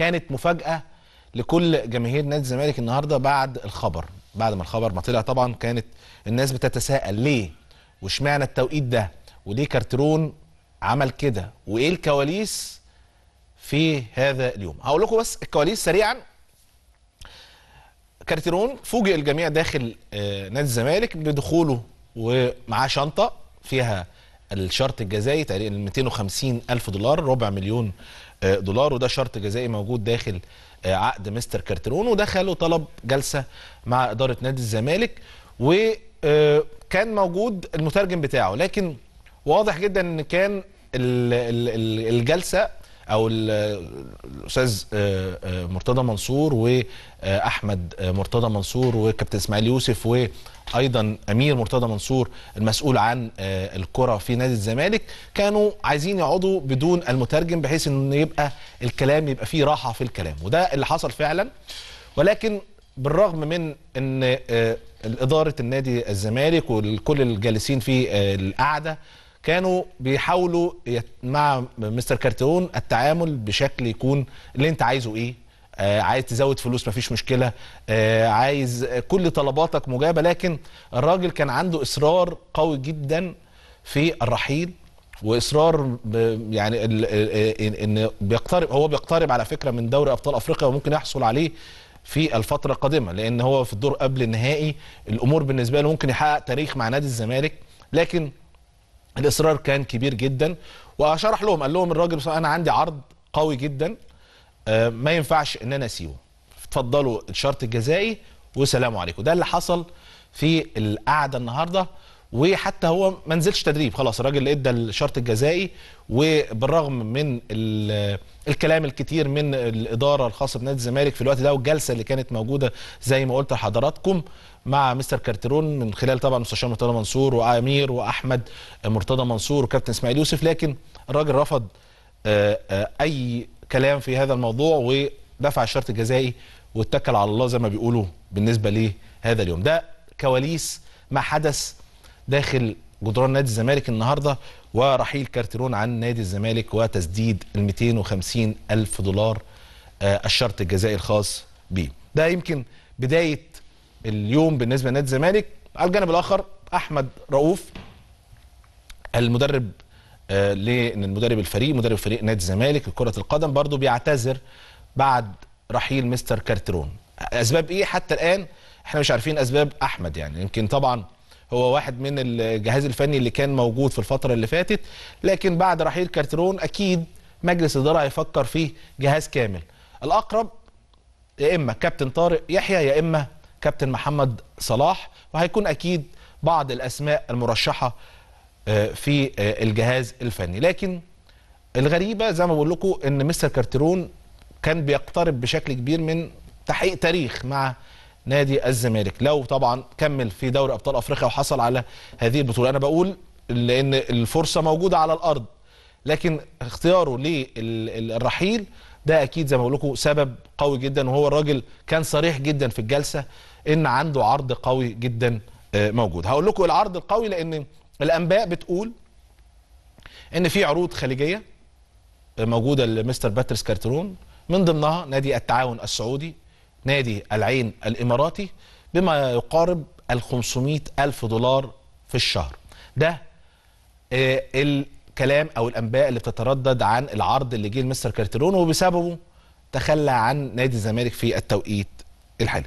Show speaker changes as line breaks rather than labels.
كانت مفاجأة لكل جماهير نادي الزمالك النهاردة بعد الخبر بعد ما الخبر ما طلع طبعا كانت الناس بتتساءل ليه واشمعنى التوقيت ده وليه كارترون عمل كده وايه الكواليس في هذا اليوم هقول لكم بس الكواليس سريعا كارترون فوجئ الجميع داخل آه، نادي الزمالك بدخوله ومعاه شنطة فيها الشرط الجزائي تقريبا 250 ألف دولار ربع مليون آه، دولار وده شرط جزائي موجود داخل آه، عقد مستر كارترون ودخله طلب جلسه مع اداره نادي الزمالك وكان آه، موجود المترجم بتاعه لكن واضح جدا ان كان الجلسه او الاستاذ آه، آه، مرتضى منصور واحمد آه، مرتضى منصور وكابتن اسماعيل يوسف وايضا امير مرتضى منصور المسؤول عن الكره في نادي الزمالك كانوا عايزين يقعدوا بدون المترجم بحيث ان يبقى الكلام يبقى فيه راحه في الكلام وده اللي حصل فعلا ولكن بالرغم من ان اداره النادي الزمالك وكل الجالسين في القعده كانوا بيحاولوا مع مستر كارتون التعامل بشكل يكون اللي انت عايزه ايه آه عايز تزود فلوس مفيش مشكله آه عايز كل طلباتك مجابه لكن الراجل كان عنده اصرار قوي جدا في الرحيل واصرار يعني ان بيقترب هو بيقترب على فكره من دوري ابطال افريقيا وممكن يحصل عليه في الفتره القادمه لان هو في الدور قبل النهائي الامور بالنسبه له ممكن يحقق تاريخ مع نادي الزمالك لكن الاصرار كان كبير جدا وشرح لهم قال لهم الراجل انا عندي عرض قوي جدا آه، ما ينفعش ان انا اسيبه اتفضلوا الشرط الجزائي وسلام عليكم ده اللي حصل في القعده النهارده وحتى هو ما نزلش تدريب خلاص الراجل ادى الشرط الجزائي وبالرغم من الكلام الكتير من الاداره الخاصه بنادي الزمالك في الوقت ده والجلسه اللي كانت موجوده زي ما قلت لحضراتكم مع مستر كارترون من خلال طبعا مستشار مرتضى منصور وامير واحمد مرتضى منصور وكابتن اسماعيل يوسف لكن الراجل رفض آه، آه، اي كلام في هذا الموضوع ودفع الشرط الجزائي واتكل على الله زي ما بيقولوا بالنسبه لهذا اليوم ده كواليس ما حدث داخل جدران نادي الزمالك النهارده ورحيل كارتيرون عن نادي الزمالك وتسديد ال 250 الف دولار آه، الشرط الجزائي الخاص به. ده يمكن بدايه اليوم بالنسبه لنادي الزمالك على الجانب الاخر احمد رؤوف المدرب آه، للمدرب الفريق مدرب فريق نادي الزمالك لكره القدم برضه بيعتذر بعد رحيل مستر كارترون اسباب ايه حتى الان احنا مش عارفين اسباب احمد يعني يمكن طبعا هو واحد من الجهاز الفني اللي كان موجود في الفتره اللي فاتت لكن بعد رحيل كارترون اكيد مجلس الاداره هيفكر فيه جهاز كامل الاقرب يا اما كابتن طارق يحيى يا اما كابتن محمد صلاح وهيكون اكيد بعض الاسماء المرشحه آه، في آه، الجهاز الفني لكن الغريبه زي ما بقول لكم ان مستر كارترون كان بيقترب بشكل كبير من تحقيق تاريخ مع نادي الزمالك لو طبعا كمل في دوري ابطال افريقيا وحصل على هذه البطوله انا بقول لان الفرصه موجوده على الارض لكن اختياره للرحيل ده اكيد زي ما بقول لكم سبب قوي جدا وهو الراجل كان صريح جدا في الجلسه ان عنده عرض قوي جدا آه، موجود هقول لكم العرض القوي لان الانباء بتقول ان في عروض خليجيه آه، موجوده لمستر باتريس كارترون من ضمنها نادي التعاون السعودي نادي العين الإماراتي بما يقارب ال 500 ألف دولار في الشهر ده آه، الكلام أو الأنباء اللي بتتردد عن العرض اللي جه لمستر كارتيرون وبسببه تخلى عن نادي الزمالك في التوقيت الحالي